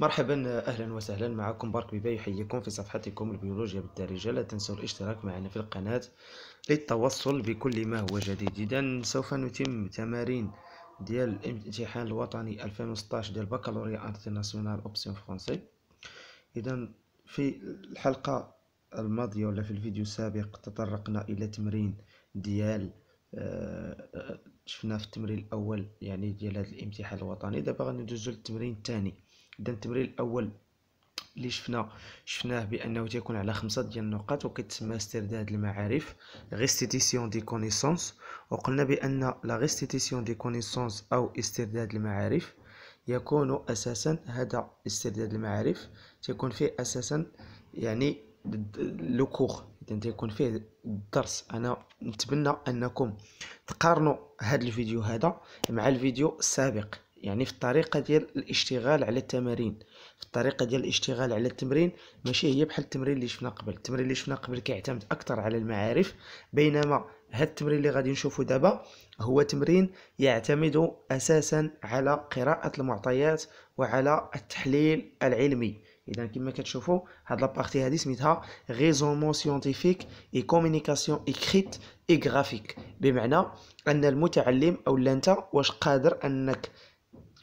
مرحبا اهلا وسهلا معكم بارك بيبي يحييكم في صفحتكم البيولوجيا بالدارجه لا تنسوا الاشتراك معنا في القناه للتوصل بكل ما هو جديد اذا سوف نتم تمارين ديال الامتحان الوطني 2016 ديال بكالوريا انترناسيونال اوبسيون فرونسي اذا في الحلقه الماضيه ولا في الفيديو السابق تطرقنا الى تمرين ديال آه، شفنا في التمرين الاول يعني ديال هذا الامتحان الوطني دابا غندوزو للتمرين الثاني اذا التمرين الاول اللي شفنا شفناه بانه تيكون على خمسة ديال النقاط وكيتسمى استرداد المعارف ريستيتيسيون دي كونيسونس وقلنا بان لا ريستيتيسيون دي كونيسونس او استرداد المعارف يكون اساسا هذا استرداد المعارف تيكون فيه اساسا يعني لو كور اذا تيكون فيه الدرس انا نتمنى انكم تقارنوا هذا الفيديو هذا مع الفيديو السابق يعني في الطريقة ديال الاشتغال على التمارين في الطريقة ديال الاشتغال على التمرين ماشي هي بحال التمرين اللي شفنا قبل التمرين اللي شفنا قبل كيعتمد أكثر على المعارف بينما هاد التمرين اللي غادي نشوفه دابا هو تمرين يعتمد أساسا على قراءة المعطيات وعلى التحليل العلمي اذا كما كتشوفوا هاد لابارتي هادي سميتها ريزومون سيونتيفيك اي كومونيكاسيون اكريت اي غرافيك بمعنى ان المتعلم او انت واش قادر انك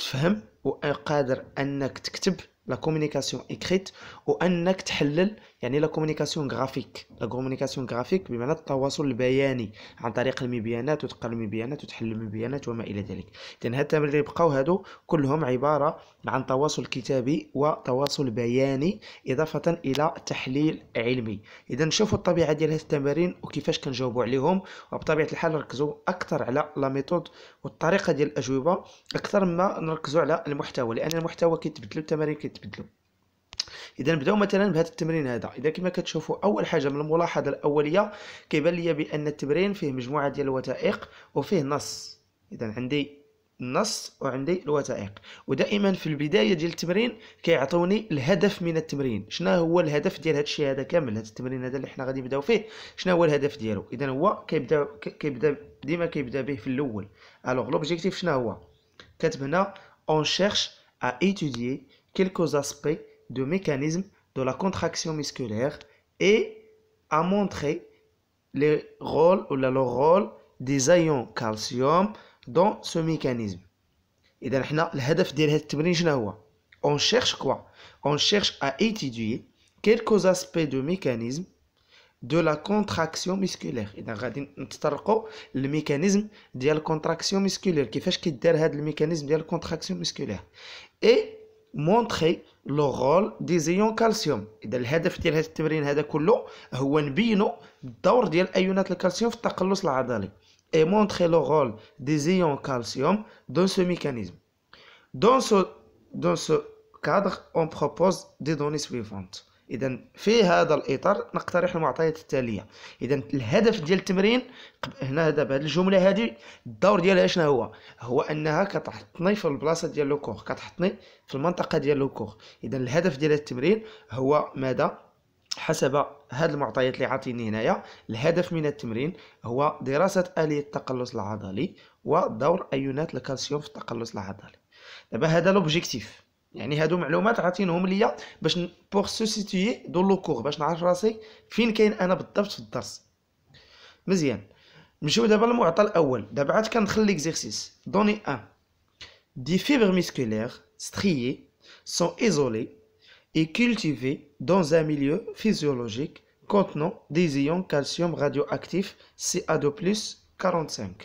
تفهم وقادر انك تكتب لا كومونيكاسيون اكريت وانك تحلل يعني لا كومونيكاسيون غرافيك لا كومونيكاسيون غرافيك بمعنى التواصل البياني عن طريق المبيانات وتقرا المبيانات وتحلل المبيانات وما الى ذلك اذا هاد التمارين اللي بقاو هادو كلهم عباره عن تواصل كتابي وتواصل بياني اضافه الى تحليل علمي اذا نشوفوا الطبيعه ديال هاد التمارين وكيفاش كنجاوبوا عليهم وبطبيعه الحال نركزوا اكثر على لا ميثود والطريقه ديال الاجوبه اكثر ما نركزوا على المحتوى لان المحتوى كيتبدلوا التمارين كيتبدلوا اذا نبداو مثلا بهذا التمرين هذا اذا كما كتشوفوا اول حاجه من الملاحظه الاوليه كيبان لي بان التمرين فيه مجموعه ديال الوثائق وفيه نص اذا عندي النص وعندي الوثائق ودائما في البدايه ديال التمرين كيعطوني الهدف من التمرين شنو هو الهدف ديال هذا الشيء هذا كامل هذا التمرين هذا اللي حنا غادي نبداو فيه شنو هو الهدف ديالو اذا هو كيبدا كيبدا ديما كيبدا به في الاول الوغ لوبجيكتيف شنو هو هنا اون شيرش ا ايتوديي كيلكو زاسبي de mécanisme de la contraction musculaire et à montrer le rôle ou le rôle des ions calcium dans ce mécanisme. Et donc, on cherche quoi On cherche à étudier quelques aspects de mécanisme de la contraction musculaire. Et donc, le mécanisme de la contraction musculaire. Qui fait que le mécanisme de la contraction musculaire Et montrer لوغول زيون كالسيوم اذا الهدف ديال هذا التمرين هذا كله هو نبينو الدور ديال ايونات الكالسيوم في التقلص العضلي اي مونتري لو دي زيون كالسيوم دون سو ميكانيزم دون سو دون سو ce cadre on propose des données اذا في هذا الاطار نقترح المعطيات التاليه اذا الهدف ديال التمرين هنا دابا هذه الجمله هذه الدور ديالها شنو هو هو انها كتحطني في البلاصه ديال لو كور كتحطني في المنطقه ديال لو كور اذا الهدف ديال التمرين هو ماذا حسب هاد المعطيات اللي عاطيني هنايا الهدف من التمرين هو دراسه اليه التقلص العضلي ودور ايونات الكالسيوم في التقلص العضلي دابا هذا لوبجيكتيف يعني هادو معلومات عاطينهم ليا باش بوغ سو سيتوي دو لو كور باش نعرف راسي فين كاين انا بالضبط في الدرس مزيان نمشيو دابا للمعطى الاول دابا عاد كندخل ليكزيرسيس دوني ان دي فيبر ميسكولير ستريي سون ايزولي اي دون ان ميليو فيزيولوجيك un دي زيون كالسيوم راديو اكتيف سي ا دو بلس 45.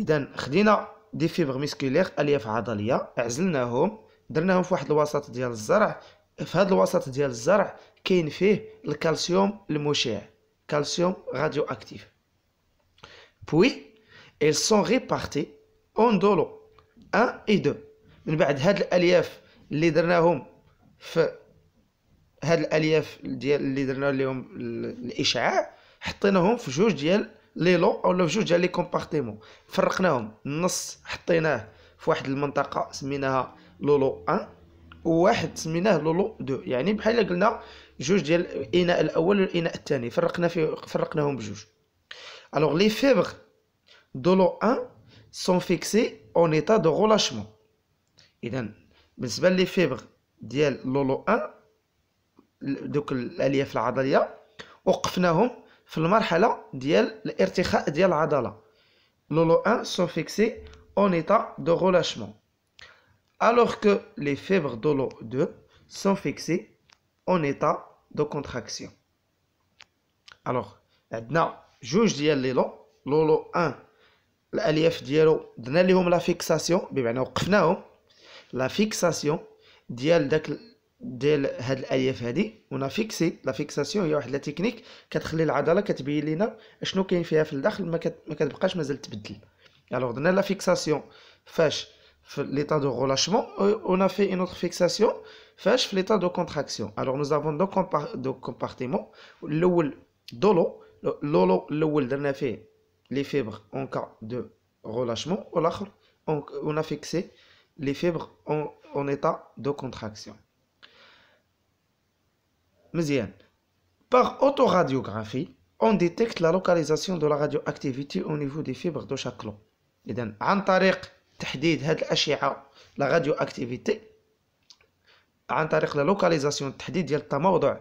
إذا خدينا دي فيبر ميسكولير الياف عضليه عزلناهم درناهم في واحد الوسط ديال الزرع في هذا الوسط ديال الزرع كاين فيه الكالسيوم المشع كالسيوم راديو اكتيف بوي ils sont répartis en dolo 1 et 2 من بعد هاد الالياف اللي درناهم في هاد الالياف ديال اللي درنا لهم الاشعاع حطيناهم في جوج ديال لي لو اولا في جوج ديال لي كومبارتيمون فرقناهم النص حطيناه في واحد المنطقه سميناها لولو 1 وواحد سميناه لولو 2 يعني بحال قلنا جوج ديال الاناء الاول والاناء الثاني فرقنا فيه فرقناهم بجوج الوغ لي فيبر دو لو 1 سون فيكسي اون ايتا دو غولاشمون اذا بالنسبه لي فيبر ديال لولو 1 دوك الالياف العضليه وقفناهم في المرحله ديال الارتخاء ديال 1 sont fixés en état de relâchement alors que les fibres de 2 sont fixées en état de contraction. Alors, عندنا جوج ديال لي لو لولو 1 الالياف ديالو درنا ليهم لا فيكساسيون بمعنى وقفناهم لا فيكساسيون ديال داك de l'hal alifadi on a fixé la fixation une autre technique qui a d'aller la dalle qui a bien lina, à nous qui n'y a pas d'entrée, mais qui n'est pas malade. Alors dans la fixation, fait l'état de relâchement, on a fait une autre fixation, fait l'état de contraction. Alors nous avons deux compartiments. de compartiment le dolo, le dolo le dolo d'un effet les fibres en cas de relâchement, et l'autre, on a fixé les fibres en état de contraction. Par autoradiographie, on détecte la localisation de la radioactivité au niveau des fibres de chaque long. Et donc, en tant تحديد هذه la لغاديو la عن طريق للوكاليزاسيون تحديد ديال التموضع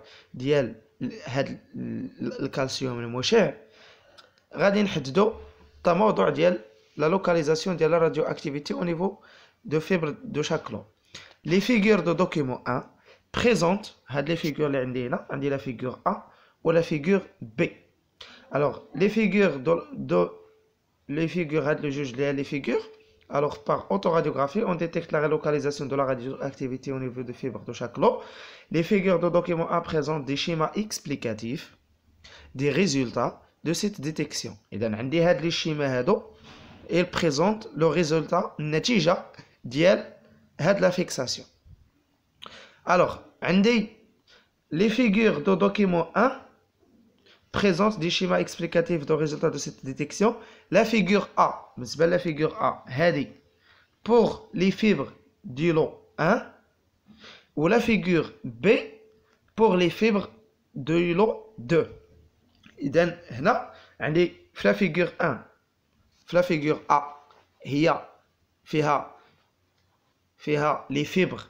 au niveau de fibres de chaque long les figures de document 1 présente les figures la figure A ou la figure B alors les figures de, de les figures le juge les figures alors par autoradiographie on détecte la relocalisation de la radioactivité au niveau de fibres de chaque lot les figures de document A présentent des schémas explicatifs des résultats de cette détection et dans les schémas présente présentent le résultat نتيجة de la fixation alors, les figures de document 1 présentent des schémas explicatifs de résultat de cette détection. La figure A, la figure A, pour les fibres du lot 1, ou la figure B pour les fibres du lot 2. Et donc, la figure 1, la figure A, il y a les fibres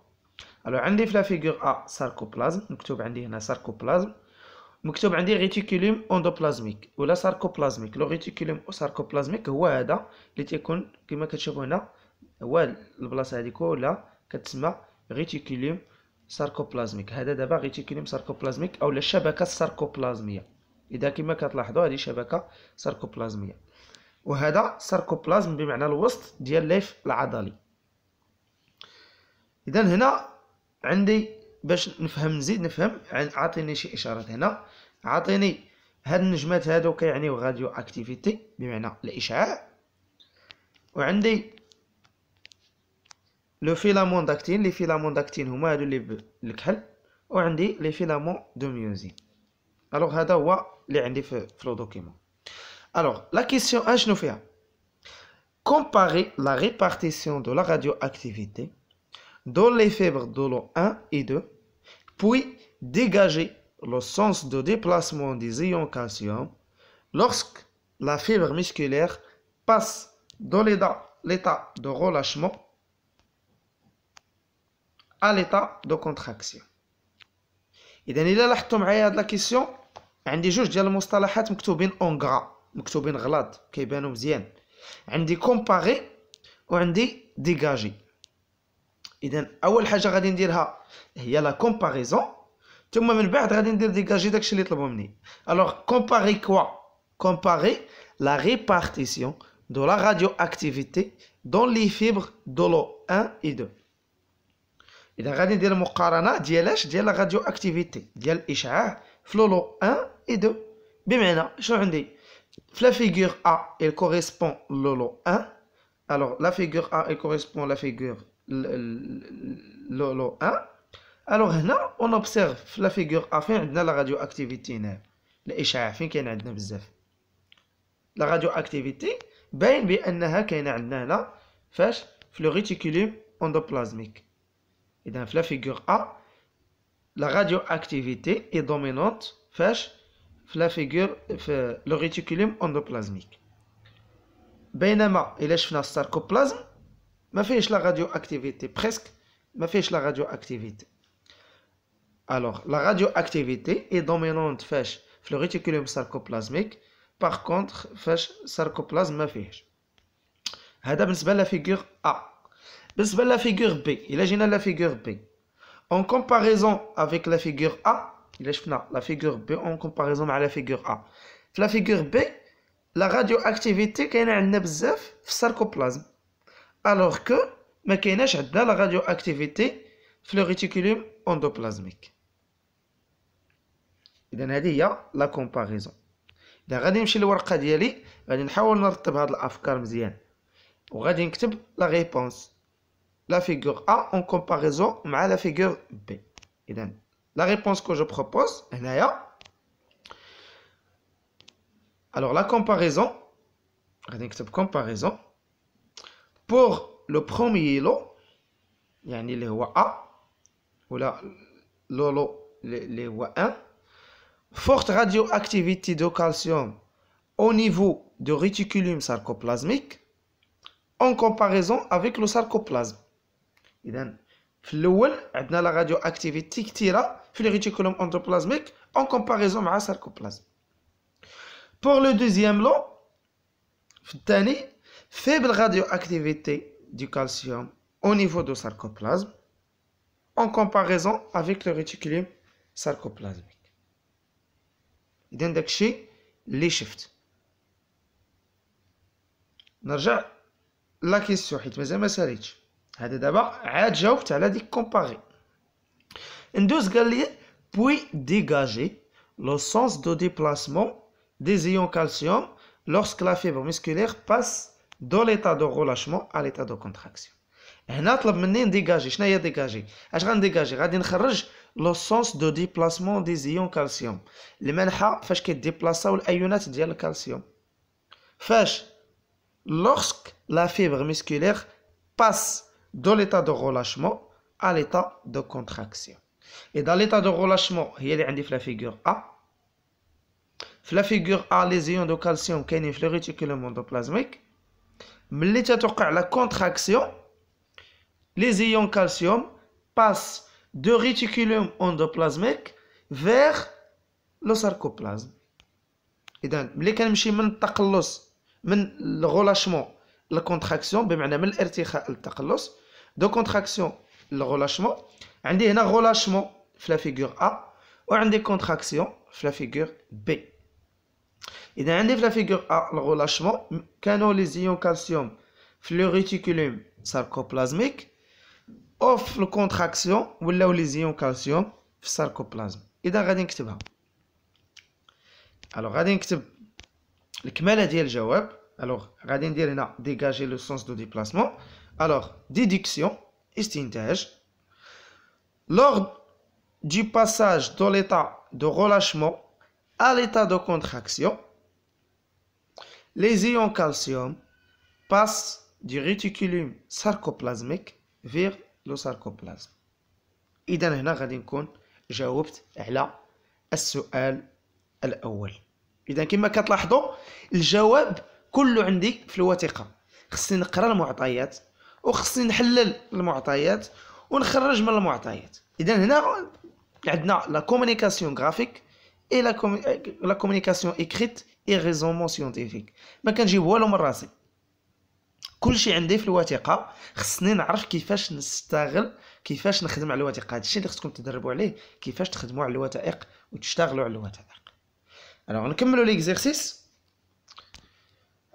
الو عندي في لا فيغور ا ساركوبلازم مكتوب عندي هنا ساركوبلازم مكتوب عندي ريتيكوليوم اوندوبلازميك ولا ساركوبلازميك لو او ساركوبلازميك هو هذا اللي تيكون كما كتشوفوا هنا هو البلاصه هذيك كلها كتسمى ريتيكوليوم ساركوبلازميك هذا دابا ريتيكوليوم ساركوبلازميك اولا الشبكه الساركوبلازميه اذا كما كتلاحظوا هذه شبكه ساركوبلازميه وهذا ساركوبلازم بمعنى الوسط ديال الليف العضلي اذا هنا عندي باش نفهم نزيد نفهم عاطيني يعني شي اشارات هنا عاطيني هاد النجمات هادو كيعنيو راديو اكتيفيتي بمعنى الاشعاع وعندي لو فيلامون داكتين لي فيلامون داكتين هما هادو لي بالكحل وعندي لي فيلامون دو ميوزين الوغ هذا هو اللي عندي في فلو دوكيمون الوغ لا كيسيون اشنو فيها لا ريبارتيسيون دو لا راديو اكتيفيتي dans les fibres de l'eau 1 et 2, puis dégager le sens de déplacement des ions calcium lorsque la fibre musculaire passe dans l'état de relâchement à l'état de contraction. إذا إلا لاحظتوا معايا هاد لا كيسيون عندي جوج ديال المصطلحات مكتوبين اون غرا مكتوبين غلط كيبانوا مزيان عندي كومباري وعندي ديجاجي il y a la comparaison. Alors, comparer quoi Comparer la répartition de la radioactivité dans les fibres de l'eau 1 et 2. Il y a la de la radioactivité. Il y a l'eau 1 et 2. Maintenant, je la figure A correspond à l'eau 1. Alors, la figure A correspond à la figure 2. لو لو 1 الوغ هنا اون اوبسيرف في لا فيغور ا فين عندنا لا راديو اكتيفيتي هنا الاشعاع فين كاين عندنا بزاف لا راديو اكتيفيتي باين بانها كاينه عندنا هنا فاش في لو ريتيكولوم اندوبلازميك اذا في لا فيغور ا لا راديو اكتيفيتي اي دومينونت فاش في لا فيغور في لو ريتيكولوم اندوبلازميك بينما الا شفنا الساركوبلازم Ma fiche la radioactivité, presque. Ma fiche la radioactivité. Alors, la radioactivité est dominante fiche le réticulum sarcoplasmique. Par contre, fiche sarcoplasme ma fiche. Hada la figure A. Bisbel la figure B. Il a la figure B. En comparaison avec la figure A, il a la figure B en comparaison avec la figure A. La figure B, la radioactivité qui un le sarcoplasme. Alors que, mais a est de la radioactivité le lumo endoplasmique? Il a la comparaison. Dans le cadre de mon et quotidien, je vais nous proposer une Je vais écrire la réponse. La figure A en comparaison mal la figure B. La réponse que je propose est la. Alors la comparaison. Je vais écrire comparaison pour le premier lot, يعني اللي هو A, ولا le lot اللي هو 1, forte radioactivité de calcium au niveau du réticulum sarcoplasmique en comparaison avec le sarcoplasme. Il y on la radioactivité radioactivité كثيرة في reticulum endoplasmique en comparaison avec le sarcoplasme. Pour le deuxième lot, في الثاني Faible radioactivité du calcium au niveau du sarcoplasme en comparaison avec le réticulum sarcoplasmique. داك les shifts. شفت la question كيسيون est مازال ما ساليتش هذا d'abord عاد جاوبت على ديك كومباري ندوز قال des ions calcium lorsque la fibre musculaire passe dans l'état de relâchement à l'état de contraction. On la membrane dégagée, je vais dégager, je vais la dégager, le sens de déplacement des ions calcium. Les membranes, faites que ions ions calcium. lorsque la fibre musculaire passe dans l'état de relâchement à l'état de contraction. Et dans l'état de relâchement, il est indiqué la figure A. La figure A, les ions de calcium qui influent réticulument dans le plasmaque. La contraction, les ions calcium passent du réticulum endoplasmique vers le sarcoplasme. Et donc, je relâchement suis dit contraction le relâchement la contraction la figure me suis dit la contraction me et dans la figure A, le relâchement, a les ions calcium, le réticulum sarcoplasmique, offre la contraction, ou là où les ions calcium, sarcoplasme. Et dans le cas alors, on va dire le cas alors, on va dégagé le sens de déplacement. Alors, déduction, estintage. Lors du passage de l'état de relâchement à l'état de contraction, Les ions calcium passent du réticulum sarcoplasmique vers le sarcoplasme إذا هنا غادي نكون جاوبت على السؤال الأول إذا كما كتلاحظوا الجواب كله عندي في الوثيقة خصني نقرا المعطيات وخصني نحلل المعطيات ونخرج من المعطيات إذا هنا عندنا لا كومونيكاسيون غرافيك اي لا كومونيكاسيون اكريت اي ريزومون سيونتيفيك ما كنجيب والو من راسي كلشي عندي في الوثيقه خصني نعرف كيفاش نستغل كيفاش نخدم على الوثيقه هادشي اللي خصكم تدربوا عليه كيفاش تخدموا على الوثائق وتشتغلوا على الوثائق الوغ نكملوا ليكزيرسيس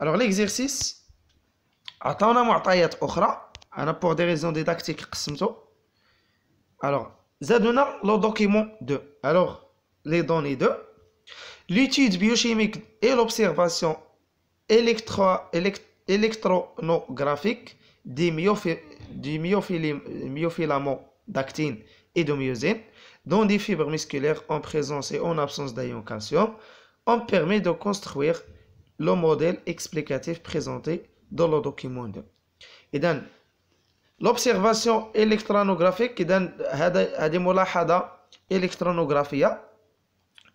الوغ ليكزيرسيس عطاونا معطيات اخرى انا بور دي ريزون ديداكتيك قسمتو الوغ زادونا لو دوكيمون دو الوغ لي دوني دو L'étude biochimique et l'observation électronographique des, myofilaments d'actine et de myosine dans des fibres musculaires en présence et en absence d'ions calcium ont permis de construire le modèle explicatif présenté dans le document. Et l'observation électronographique, et une électronographie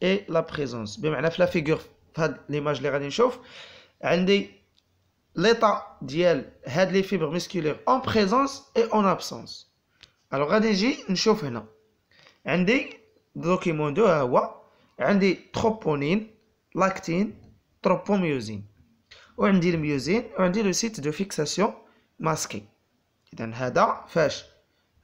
et la présence. Bien, maintenant, la figure, l'image, les chauffe. L'état d'iel les fibres musculaires en présence et en absence. Alors, radins, j'ai une chauffe. le document 2 à a troponine, lactine, tropomyosine. Ou le myosine, le site de fixation masqué.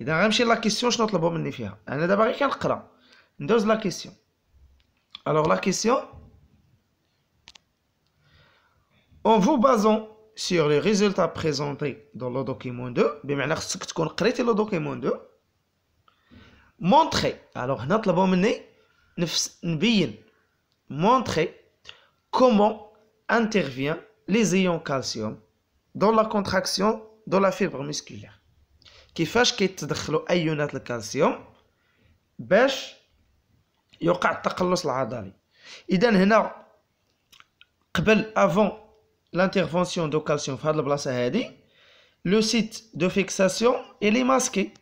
اذا غنمشي la question شنو que مني فيها انا دابا غير كنقرا ندوز question. question alors la en vous basant sur les résultats présentés dans le document 2 بمعنى خصك تكون قريتي le document 2 montrez alors هنا طلبوا مني نفس نبين montrez comment intervient les ions calcium dans la contraction de la fibre musculaire qui fait que le calcium, de Et avant l'intervention de calcium, le site de fixation est masqué.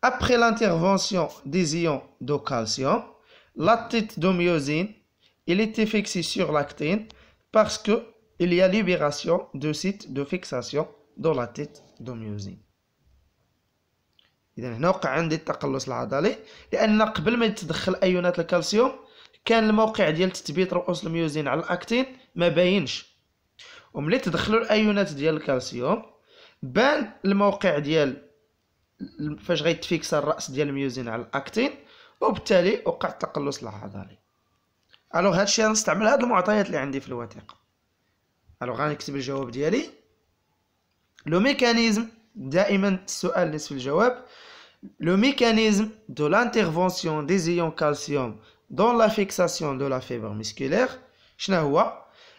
Après l'intervention des ions de calcium, la tête de myosine était fixée sur l'actine parce qu'il y a libération du site de fixation dans la tête de myosine. اذا هنا وقع عندي التقلص العضلي لان قبل ما يتدخل ايونات الكالسيوم كان الموقع ديال تثبيت رؤوس الميوزين على الاكتين ما باينش وملي تدخلوا الايونات ديال الكالسيوم بان الموقع ديال فاش غيتفيكس الراس ديال الميوزين على الاكتين وبالتالي وقع التقلص العضلي الو هادشي غنستعمل هاد المعطيات اللي عندي في الوثيقه الو غنكتب الجواب ديالي لو ميكانيزم دائما السؤال نصف الجواب Le mécanisme de l'intervention des ions calcium dans la fixation de la fibre musculaire,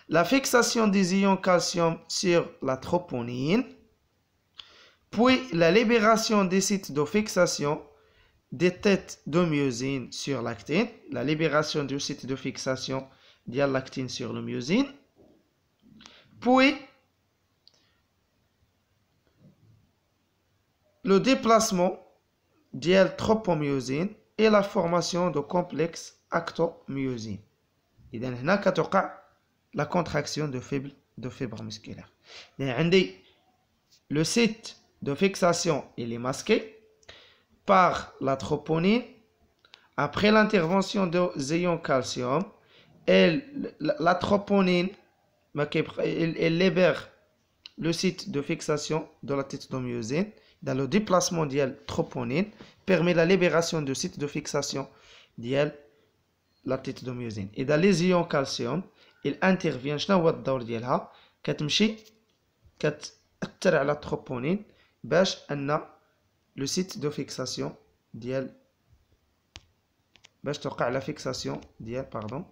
la fixation des ions calcium sur la troponine, puis la libération des sites de fixation des têtes de myosine sur l'actine, la libération du site de fixation de sur le myosine, puis le déplacement tropomyosine et la formation de complexes actomyosine. Et donc, هنا كتوقع la contraction de fibres de fibres musculaires. le site de fixation il est masqué par la troponine. Après l'intervention de zéon calcium, elle, la troponine elle, libère le site de fixation de la titomyosine dans le déplacement d'elle troponine permet la libération de site de fixation diel la tête de myosine. Et dans les ions calcium, il intervient dans le dor d'elle, qui est la troponine, bash anna le site de fixation diel باش توقع la fixation ديال pardon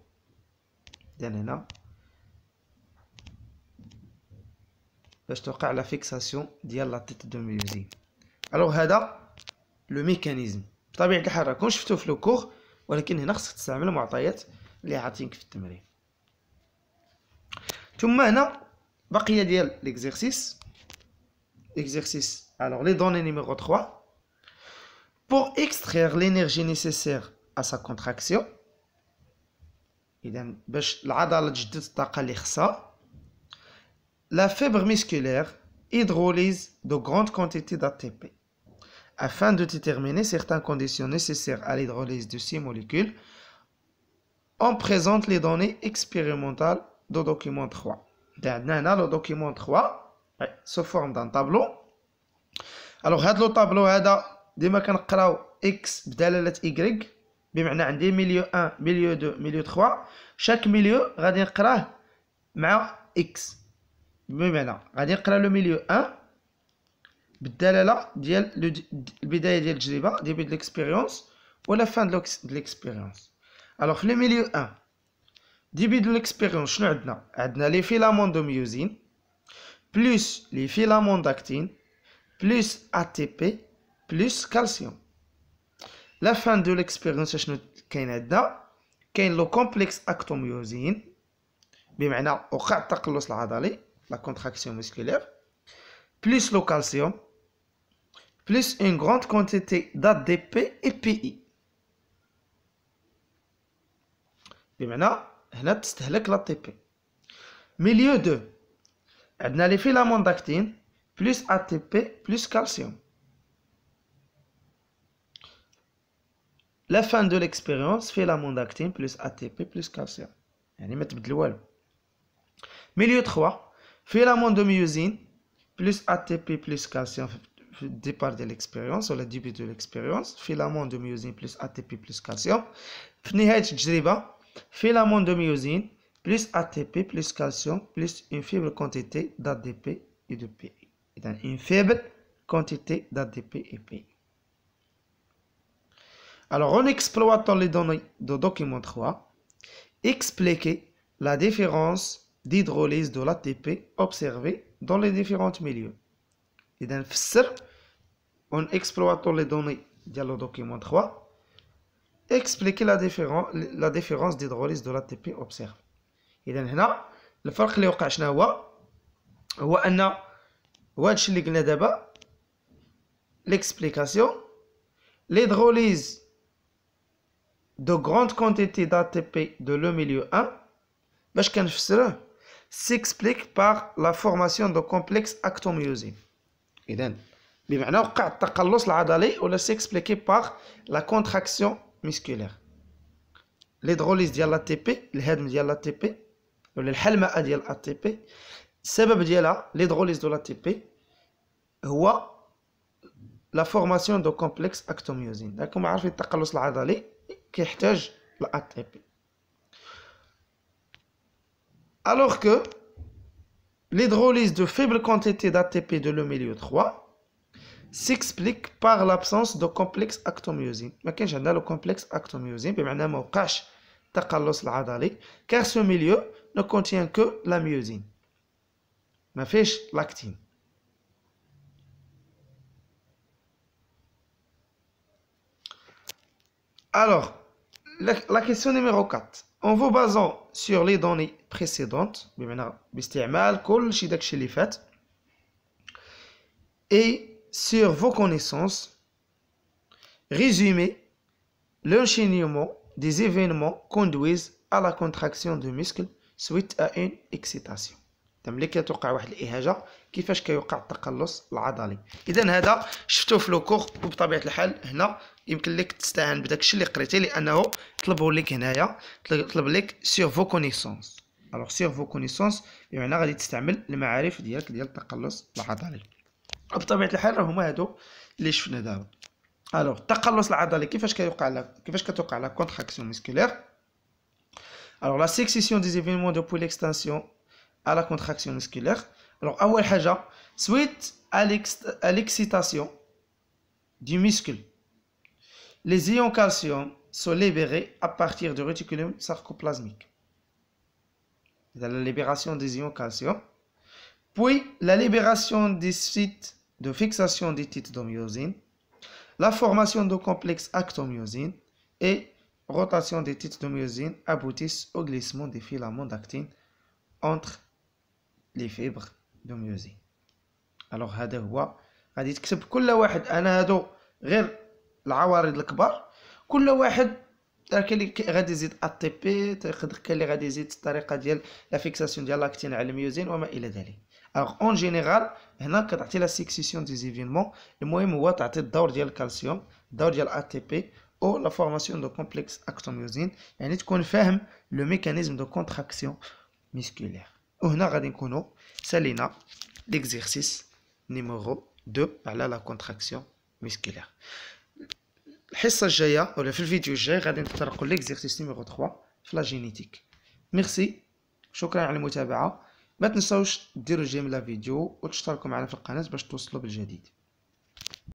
ديال هنا باش توقع fixation diel ديال tête de دو الوغ هذا لو ميكانيزم بطبيعه الحال راكم شفتو في لوكور ولكن هنا خصك تستعمل المعطيات اللي عاطينك في التمرين ثم هنا بقيه ديال ليكزيرسيس ليكزيرسيس الوغ لي دوني نيميرو 3 pour extraire l'énergie nécessaire à sa contraction اذا باش العضله تجدد الطاقه اللي خصها la fibre musculaire hydrolyse de grandes quantités d'ATP afin de déterminer certaines conditions nécessaires à l'hydrolyse de ces molécules, on présente les données expérimentales du document 3. Dans le document 3 se forme d'un tableau. Alors, le tableau, a x y بمعنى عندي milieu 1 milieu 2 milieu 3 chaque milieu غادي نقراه مع x بمعنى غادي نقرا le milieu 1 le début de l'expérience ou la fin de l'expérience. Alors, le milieu 1. Le début de l'expérience, nous avons les filaments de myosine plus les filaments d'actine plus ATP plus calcium. La fin de l'expérience, nous avons le complexe actomyosine. la contraction musculaire plus le calcium plus une grande quantité d'ADP et PI. Et maintenant, on l'ATP. Milieu 2, on a les filaments d'actine plus ATP plus calcium. La fin de l'expérience, filaments d'actine plus ATP plus calcium. On va mettre Milieu 3, filaments de myosine plus ATP plus calcium départ de l'expérience ou le début de l'expérience filament de myosine plus ATP plus calcium filament de myosine plus ATP plus calcium plus une faible quantité d'ADP et de PI une faible quantité d'ADP et PI alors en exploitant les données de document 3 expliquer la différence d'hydrolyse de l'ATP observée dans les différents milieux dans en exploitant les données via le document 3, expliquer la différence, d'hydrolyse de l'ATP observe. le donc, الفرق اللي وقع شنو هو؟ هو أن هو a اللي L'explication. l'hydrolyse de grandes quantités d'ATP de le milieu 1 s'explique par la formation de complexes actomyosine. donc mais maintenant quand taquellesos la on sait par la contraction musculaire l'hydrolyse de l'ATP le helm de l'ATP le l'ATP, c'est à dire là l'hydrolyse de l'ATP ou la formation de complexe actomyosine. D'accord mais alors quand la l'ATP alors que l'hydrolyse de faible quantité d'ATP de l'omélio 3 s'explique par l'absence de complexe actomyosine, Mais complexe عندنا le complexe actomyosine, بمعنى ما وقعش La العضلي car ce milieu ne contient que la myosine. Ma فيش lactine. Alors, la, question numéro 4. En vous basant sur les données précédentes, باستعمال كل شيء اللي et sur vos connaissances, résumer l'enchaînement des événements conduisent à la contraction de muscles suite à une excitation. تملك توقع واحد الاهاجه كيفاش كيوقع التقلص العضلي اذا هذا شفتو في لوكور وبطبيعه الحال هنا يمكن لك تستعان بداك الشيء اللي قريتي لانه طلبوا لك هنايا طلب لك سيغ فو كونيسونس الوغ سيغ فو كونيسونس يعني غادي تستعمل المعارف ديالك ديال التقلص العضلي Alors, la succession des événements depuis l'extension à la contraction musculaire. Alors, suite à l'excitation du muscle, les ions calcium sont libérés à partir du réticulum sarcoplasmique. C'est la libération des ions calcium. Puis, la libération des sites de fixation des titres de myosine, la formation de complexes actomyosine et rotation des titres de myosine aboutissent au glissement des filaments d'actine entre les fibres de myosine. Alors, هذا هو غادي تكتب كل واحد انا هادو غير العوارض الكبار كل واحد راه كاين اللي غادي يزيد ATP تي كاين اللي غادي يزيد الطريقه ديال لا فيكساسيون ديال لاكتين على الميوزين وما الى ذلك alors, en général, quand on a la succession des événements, on a où le calcium, le ATP, ou la formation de complexes actomyosine, et a confirmé le mécanisme de contraction musculaire. a là, tu salina, l'exercice numéro 2, la contraction musculaire. حصة la vidéo في الفيديو الجاي غادي نتطرقوا l'exercice numéro 3 في لا merci ميرسي شكرا على ما تنساوش ديروا جيم لا فيديو وتشتركوا معنا في القناه باش توصلوا بالجديد